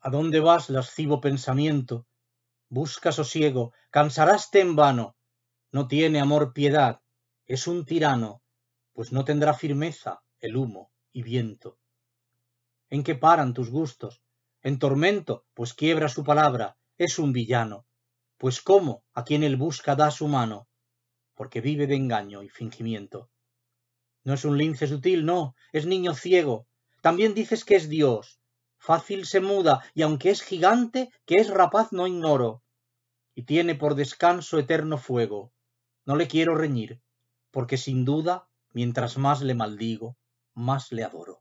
¿A dónde vas, lascivo pensamiento? Busca sosiego, cansaráste en vano. No tiene amor piedad, es un tirano, pues no tendrá firmeza el humo y viento. ¿En qué paran tus gustos? En tormento, pues quiebra su palabra, es un villano. Pues cómo a quien él busca da su mano, porque vive de engaño y fingimiento. No es un lince sutil, no, es niño ciego. También dices que es Dios, fácil se muda, y aunque es gigante, que es rapaz no ignoro, y tiene por descanso eterno fuego. No le quiero reñir, porque sin duda, mientras más le maldigo, más le adoro.